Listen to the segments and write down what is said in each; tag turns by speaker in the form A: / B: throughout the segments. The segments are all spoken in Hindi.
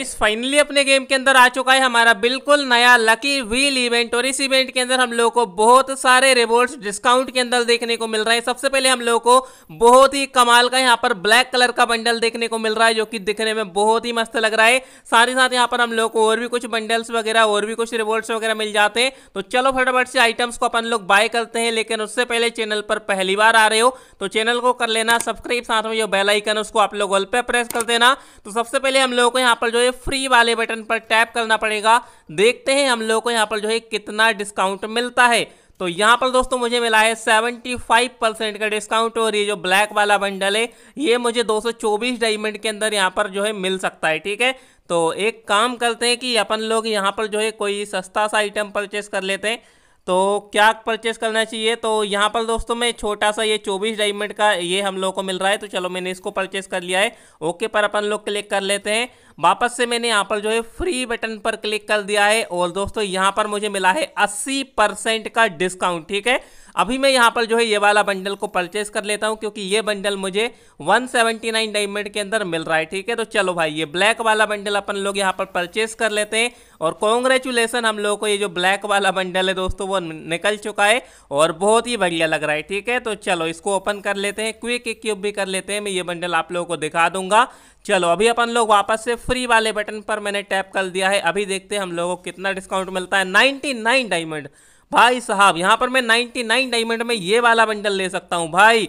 A: इस फाइनली अपने गेम के अंदर आ चुका है हमारा बिल्कुल नया लकी व्हील इवेंट और इस इवेंट के अंदर हम लोग को बहुत सारे रिवॉर्ड्स डिस्काउंट के अंदर देखने को मिल रहा है सबसे पहले हम लोग को बहुत ही कमाल का यहाँ पर ब्लैक कलर का बंडल देखने को मिल रहा है जो कि दिखने में बहुत ही मस्त लग रहा है साथ ही साथ यहाँ पर हम लोग को और भी कुछ बंडल्स वगैरह और भी कुछ रिवॉर्ड्स वगैरह मिल जाते हैं तो चलो फटाफट से आइटम्स को अपन लोग बाय करते हैं लेकिन उससे पहले चैनल पर पहली बार आ रहे हो तो चैनल को कर लेना सब्सक्राइब साथ में जो बेलाइकन उसको आप लोग ऑल पे प्रेस कर देना तो सबसे पहले हम लोग को यहाँ पर जो है फ्री वाले बटन पर टैप करना पड़ेगा देखते हैं हम लोग को यहाँ पर जो है कितना डिस्काउंट मिलता है तो यहाँ पर दोस्तों मुझे मिला है 75 परसेंट का डिस्काउंट और ये जो ब्लैक वाला बंडल है ये मुझे 224 डायमंड के अंदर यहाँ पर जो है मिल सकता है ठीक है तो एक काम करते हैं कि अपन लोग यहाँ पर जो है कोई सस्ता सा आइटम परचेस कर लेते हैं तो क्या परचेस करना चाहिए तो यहाँ पर दोस्तों मैं छोटा सा ये चौबीस डायमंड का ये हम लोग को मिल रहा है तो चलो मैंने इसको परचेस कर लिया है ओके पर अपन लोग क्लिक कर लेते हैं वापस से मैंने यहाँ पर जो है फ्री बटन पर क्लिक कर दिया है और दोस्तों यहाँ पर मुझे मिला है अस्सी परसेंट का डिस्काउंट ठीक है अभी मैं यहाँ पर जो है ये वाला बंडल को परचेस कर लेता हूँ क्योंकि ये बंडल मुझे 179 डायमंड के अंदर मिल रहा है ठीक है तो चलो भाई ये ब्लैक वाला बंडल अपन लोग यहाँ पर परचेस कर लेते हैं और कॉन्ग्रेचुलेसन हम लोगों को ये जो ब्लैक वाला बंडल है दोस्तों वो निकल चुका है और बहुत ही बढ़िया लग रहा है ठीक है तो चलो इसको ओपन कर लेते हैं क्विक क्यूब भी कर लेते हैं मैं ये बंडल आप लोगों को दिखा दूंगा चलो अभी अपन लोग वापस से फ्री वाले बटन पर मैंने टैप कर दिया है अभी देखते हैं हम लोगों को कितना डिस्काउंट मिलता है 99 डायमंड भाई साहब यहाँ पर मैं 99 डायमंड में ये वाला बंडल ले सकता हूँ भाई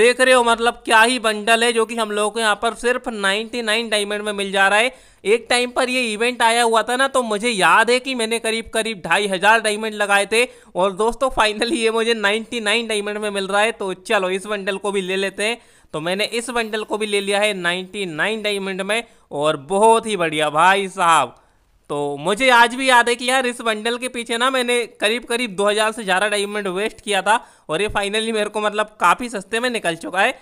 A: देख रहे हो मतलब क्या ही बंडल है जो कि हम लोगों को यहाँ पर सिर्फ 99 डायमंड में मिल जा रहा है एक टाइम पर ये इवेंट आया हुआ था ना तो मुझे याद है कि मैंने करीब करीब ढाई हज़ार डायमंड लगाए थे और दोस्तों फाइनली ये मुझे 99 डायमंड में मिल रहा है तो चलो इस बंडल को भी ले लेते हैं तो मैंने इस बंडल को भी ले लिया है नाइन्टी नाइन डायमंड में और बहुत ही बढ़िया भाई साहब तो मुझे आज भी याद है कि यार इस बंडल के पीछे ना मैंने करीब करीब 2000 से ज़्यादा डायमंड वेस्ट किया था और ये फाइनली मेरे को मतलब काफ़ी सस्ते में निकल चुका है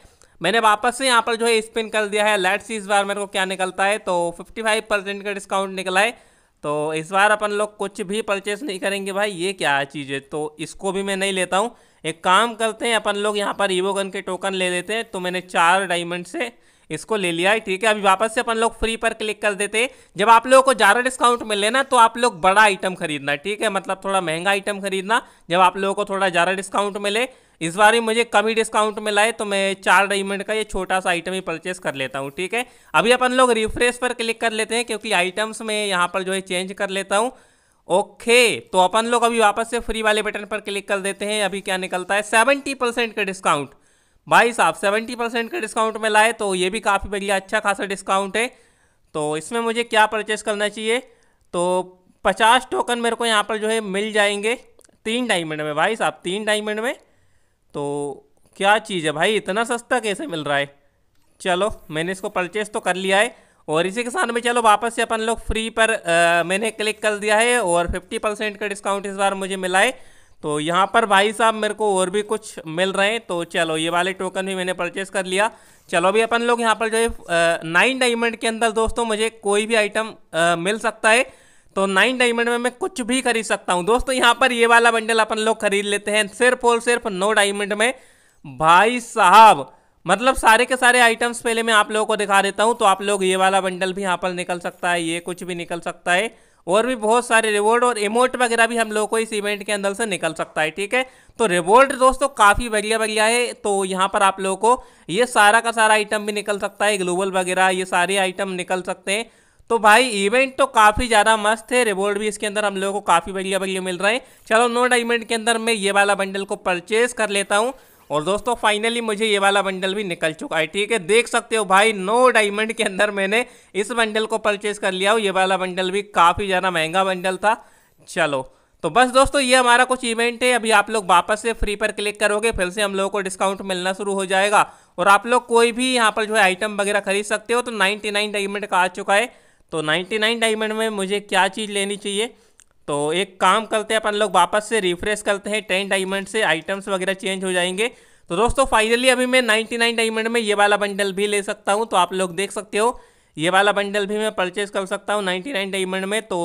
A: मैंने वापस से यहाँ पर जो है स्पिन कर दिया है लेट्स इस बार मेरे को क्या निकलता है तो फाइव परसेंट का डिस्काउंट निकला है तो इस बार अपन लोग कुछ भी परचेस नहीं करेंगे भाई ये क्या चीज़ है तो इसको भी मैं नहीं लेता हूँ एक काम करते हैं अपन लोग यहाँ पर ईवोगन के टोकन ले लेते हैं तो मैंने चार डायमंड से इसको ले लिया है ठीक है अभी वापस से अपन लोग फ्री पर क्लिक कर देते जब आप लोगों को ज़्यादा डिस्काउंट मिले ना तो आप लोग बड़ा आइटम खरीदना ठीक है मतलब थोड़ा महंगा आइटम खरीदना जब आप लोगों को थोड़ा ज़्यादा डिस्काउंट मिले इस बार ही मुझे कम ही डिस्काउंट मिला है तो मैं चार डायमंड का ये छोटा सा आइटम ही परचेस कर लेता हूँ ठीक है अभी अपन लोग रिफ्रेश पर क्लिक कर लेते हैं क्योंकि आइटम्स में यहाँ पर जो है चेंज कर लेता हूँ ओके तो अपन लोग अभी वापस से फ्री वाले बटन पर क्लिक कर देते हैं अभी क्या निकलता है सेवेंटी परसेंट का डिस्काउंट भाई साहब सेवेंटी परसेंट का डिस्काउंट में लाए तो ये भी काफ़ी बढ़िया अच्छा खासा डिस्काउंट है तो इसमें मुझे क्या परचेस करना चाहिए तो पचास टोकन मेरे को यहाँ पर जो है मिल जाएंगे तीन डायमंड में भाई साहब तीन डायमंड में तो क्या चीज़ है भाई इतना सस्ता कैसे मिल रहा है चलो मैंने इसको परचेस तो कर लिया है और इसी के साथ में चलो वापस से अपन लोग फ्री पर आ, मैंने क्लिक कर दिया है और 50 परसेंट का डिस्काउंट इस बार मुझे मिला है तो यहाँ पर भाई साहब मेरे को और भी कुछ मिल रहे हैं तो चलो ये वाले टोकन भी मैंने परचेस कर लिया चलो अभी अपन लोग यहाँ पर जो है नाइन डायमंड के अंदर दोस्तों मुझे कोई भी आइटम मिल सकता है तो नाइन डायमंड में मैं कुछ भी खरीद सकता हूँ दोस्तों यहाँ पर ये वाला बंडल अपन लोग खरीद लेते हैं सिर्फ और सिर्फ नौ डायमंड में भाई साहब मतलब सारे के सारे आइटम्स पहले मैं आप लोगों को दिखा देता हूँ तो आप लोग ये वाला बंडल भी यहाँ पर निकल सकता है ये कुछ भी निकल सकता है और भी बहुत सारे रिवॉर्ड और इमोट वगैरह भी हम लोग को इस इवेंट के अंदर से निकल सकता है ठीक है तो रिवॉर्ड दोस्तों काफ़ी बढ़िया बढ़िया है तो यहाँ पर आप लोगों को ये सारा का सारा आइटम भी निकल सकता है ग्लोबल वगैरह ये सारे आइटम निकल सकते हैं तो भाई इवेंट तो काफ़ी ज़्यादा मस्त है रिवॉर्ड भी इसके अंदर हम लोगों को काफ़ी बढ़िया बढ़िया मिल रहा है चलो नो इवेंट के अंदर मैं ये वाला बंडल को परचेज कर लेता हूँ और दोस्तों फाइनली मुझे ये वाला बंडल भी निकल चुका है ठीक है देख सकते हो भाई नो डायमंड के अंदर मैंने इस बंडल को परचेज कर लिया हो ये वाला बंडल भी काफ़ी ज़्यादा महंगा बंडल था चलो तो बस दोस्तों ये हमारा कुछ इवेंट है अभी आप लोग वापस से फ्री पर क्लिक करोगे फिर से हम लोगों को डिस्काउंट मिलना शुरू हो जाएगा और आप लोग कोई भी यहाँ पर जो है आइटम वगैरह खरीद सकते हो तो 99 डायमंड का आ चुका है तो 99 डायमंड में मुझे क्या चीज़ लेनी चाहिए तो एक काम करते हैं अपन लोग वापस से रिफ्रेश करते हैं टेन डायमंड से आइटम्स वगैरह चेंज हो जाएंगे तो दोस्तों फाइनली अभी मैं नाइन्टी नाइन डायमंड में ये वाला बंडल भी ले सकता हूँ तो आप लोग देख सकते हो ये वाला बंडल भी मैं परचेस कर सकता हूँ नाइन्टी नाइन डायमंड में तो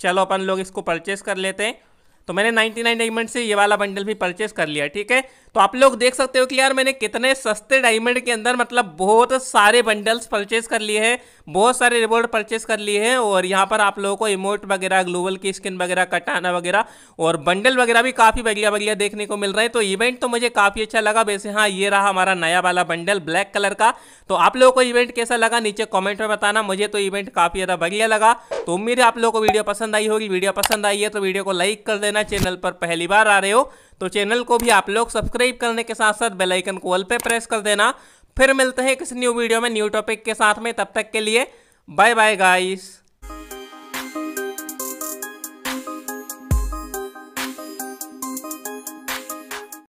A: चलो अपन लोग इसको परचेस कर लेते हैं तो मैंने नाइन्टी नाइन डायमंड से ये वाला बंडल भी परचेस कर लिया ठीक है तो आप लोग देख सकते हो कि यार मैंने कितने सस्ते डायमंड के अंदर मतलब बहुत सारे बंडल्स परचेज कर लिए हैं बहुत सारे रिवॉर्ड परचेज कर लिए हैं और यहाँ पर आप लोगों को इमोट वगैरह ग्लोबल की स्किन वगैरह कटाना वगैरह और बंडल वगैरह भी काफ़ी बढ़िया बढ़िया देखने को मिल रहा है तो इवेंट तो मुझे काफ़ी अच्छा लगा वैसे हाँ ये रहा हमारा नया वाला बंडल ब्लैक कलर का तो आप लोगों को इवेंट कैसा लगा नीचे कॉमेंट में बताना मुझे तो इवेंट काफ़ी ज़्यादा बढ़िया लगा तो उम्मीद है आप लोगों को वीडियो पसंद आई होगी वीडियो पसंद आई है तो वीडियो को लाइक कर देना चैनल पर पहली बार आ रहे हो तो चैनल को भी आप लोग सब्सक्राइब करने के साथ साथ बेलाइकन को ऑल पे प्रेस कर देना फिर मिलते हैं किसी न्यू वीडियो में न्यू टॉपिक के साथ में तब तक के लिए बाय बाय गाइस